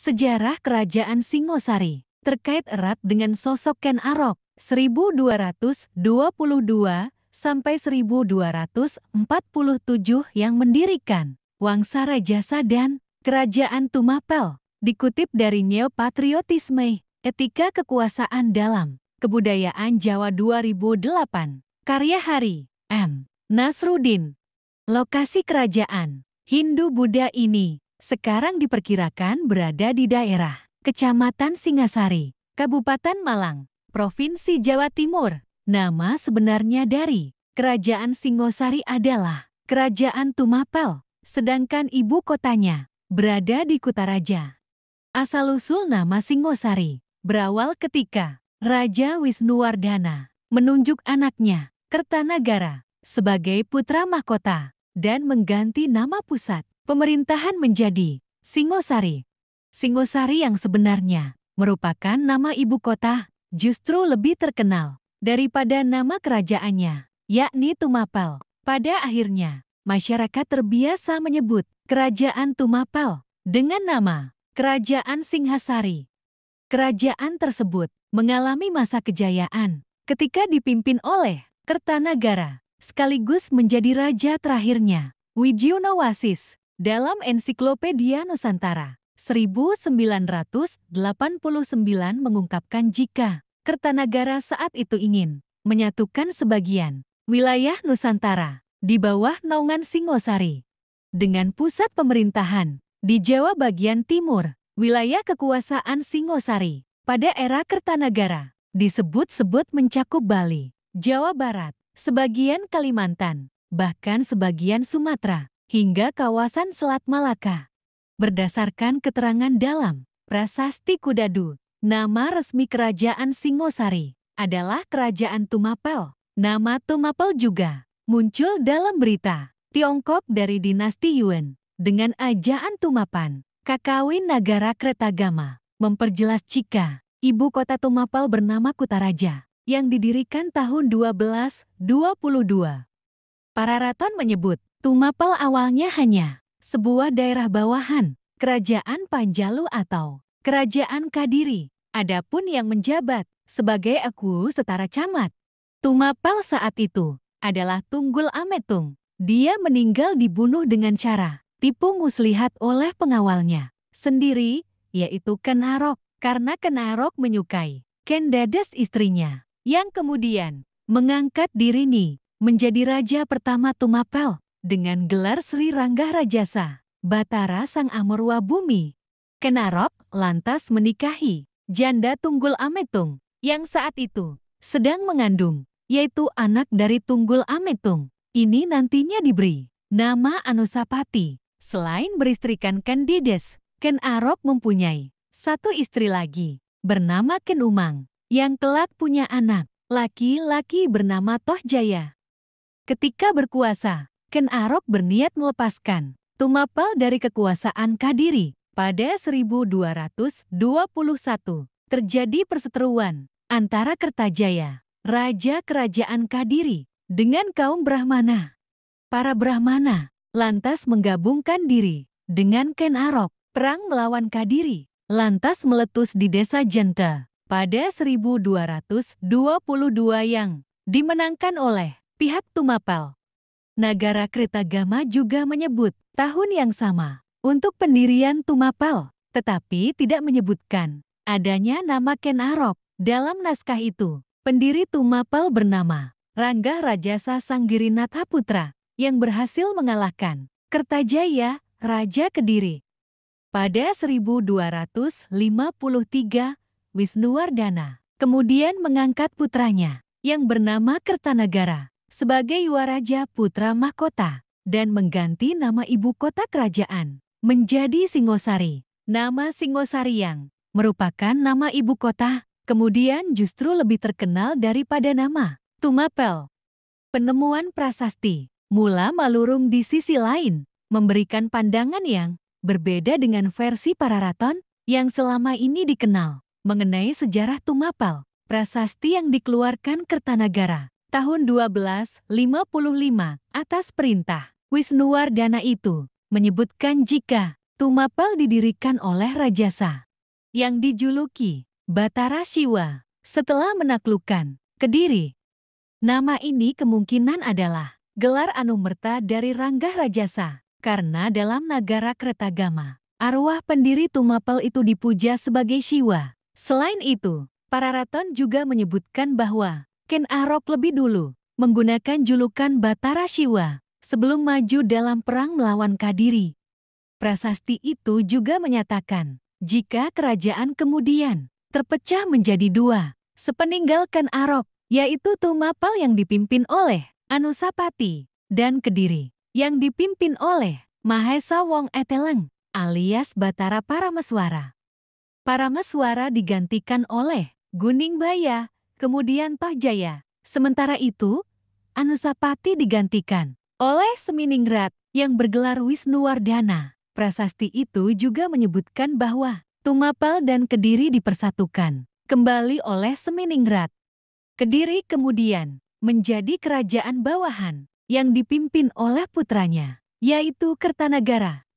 Sejarah Kerajaan Singosari terkait erat dengan sosok Ken Arok 1222 sampai 1247 yang mendirikan Wangsa Rajasa dan Kerajaan Tumapel. Dikutip dari Neopatriotisme, Etika Kekuasaan Dalam Kebudayaan Jawa 2008, karya Hari M. Nasrudin. Lokasi kerajaan Hindu-Buddha ini sekarang diperkirakan berada di daerah Kecamatan Singasari, Kabupaten Malang, Provinsi Jawa Timur. Nama sebenarnya dari Kerajaan Singosari adalah Kerajaan Tumapel, sedangkan ibu kotanya berada di Kutaraja. Asal-usul nama Singosari berawal ketika Raja Wisnuwardana menunjuk anaknya Kertanagara sebagai putra mahkota dan mengganti nama pusat pemerintahan menjadi Singosari. Singosari yang sebenarnya merupakan nama ibu kota justru lebih terkenal daripada nama kerajaannya, yakni Tumapel. Pada akhirnya, masyarakat terbiasa menyebut Kerajaan Tumapel dengan nama Kerajaan Singhasari. Kerajaan tersebut mengalami masa kejayaan ketika dipimpin oleh Kertanagara, sekaligus menjadi raja terakhirnya, Wijiunawasis. Dalam Ensiklopedia Nusantara, 1989 mengungkapkan jika Kertanagara saat itu ingin menyatukan sebagian wilayah Nusantara di bawah naungan Singosari dengan pusat pemerintahan di Jawa bagian timur, wilayah kekuasaan Singosari pada era Kertanagara disebut-sebut mencakup Bali, Jawa Barat, sebagian Kalimantan, bahkan sebagian Sumatera hingga kawasan Selat Malaka. Berdasarkan keterangan dalam Prasasti Kudadu, nama resmi Kerajaan Singosari adalah Kerajaan Tumapel. Nama Tumapel juga muncul dalam berita Tiongkok dari dinasti Yuan dengan ajaan Tumapan, Kakawin Nagara Kretagama, memperjelas jika ibu kota Tumapel bernama Kutaraja yang didirikan tahun 1222. Para raton menyebut Tumapel awalnya hanya sebuah daerah bawahan, Kerajaan Panjalu atau Kerajaan Kadiri, adapun yang menjabat sebagai aku setara camat. Tumapel saat itu adalah Tunggul Ametung. Dia meninggal dibunuh dengan cara tipu muslihat oleh pengawalnya sendiri, yaitu Kenarok, karena Kenarok menyukai Kendades istrinya, yang kemudian mengangkat Dirini menjadi raja pertama Tumapel dengan gelar Sri Rangga Rajasa, Batara Sang Amurwa Bumi. Kenarop lantas menikahi janda Tunggul Ametung yang saat itu sedang mengandung, yaitu anak dari Tunggul Ametung. Ini nantinya diberi nama Anusapati. Selain beristrikan Kendides, Ken Arok mempunyai satu istri lagi bernama Ken Umang yang kelak punya anak laki-laki bernama Toh Jaya. Ketika berkuasa, Ken Arok berniat melepaskan Tumapel dari kekuasaan Kadiri. Pada 1221, terjadi perseteruan antara Kertajaya, Raja Kerajaan Kadiri, dengan kaum Brahmana. Para Brahmana lantas menggabungkan diri dengan Ken Arok. Perang melawan Kadiri lantas meletus di desa Jenta pada 1222 yang dimenangkan oleh pihak Tumapel. Nagara Kretagama juga menyebut tahun yang sama untuk pendirian Tumapel, tetapi tidak menyebutkan adanya nama Ken Arok. Dalam naskah itu, pendiri Tumapel bernama Rangga Rajasa Sanggirinatha Putra yang berhasil mengalahkan Kertajaya, Raja Kediri. Pada 1253, Wisnuwardana kemudian mengangkat putranya yang bernama Kertanagara sebagai Yuaraja Putra Mahkota dan mengganti nama ibu kota kerajaan menjadi Singosari. Nama Singosari yang merupakan nama ibu kota kemudian justru lebih terkenal daripada nama Tumapel. Penemuan prasasti mula Malurung di sisi lain memberikan pandangan yang berbeda dengan versi para raton yang selama ini dikenal mengenai sejarah Tumapel, prasasti yang dikeluarkan Kertanagara tahun 1255 atas perintah Wisnuwardana itu menyebutkan jika Tumapel didirikan oleh Rajasa yang dijuluki Batara Siwa setelah menaklukkan Kediri. Nama ini kemungkinan adalah gelar Anumerta dari Ranggah Rajasa karena dalam Nagara Kretagama, arwah pendiri Tumapel itu dipuja sebagai Siwa. Selain itu, para raton juga menyebutkan bahwa Ken Arok lebih dulu menggunakan julukan Batara Shiwa sebelum maju dalam perang melawan Kadiri. Prasasti itu juga menyatakan, jika kerajaan kemudian terpecah menjadi dua, sepeninggal Ken Arok, yaitu Tumapal yang dipimpin oleh Anusapati, dan Kediri, yang dipimpin oleh Mahesa Wong Eteleng, alias Batara Parameswara. Parameswara digantikan oleh Guning Baya, kemudian Pajaya. Sementara itu, Anusapati digantikan oleh Seminingrat yang bergelar Wisnuwardana. Prasasti itu juga menyebutkan bahwa Tumapel dan Kediri dipersatukan kembali oleh Seminingrat. Kediri kemudian menjadi kerajaan bawahan yang dipimpin oleh putranya, yaitu Kertanagara.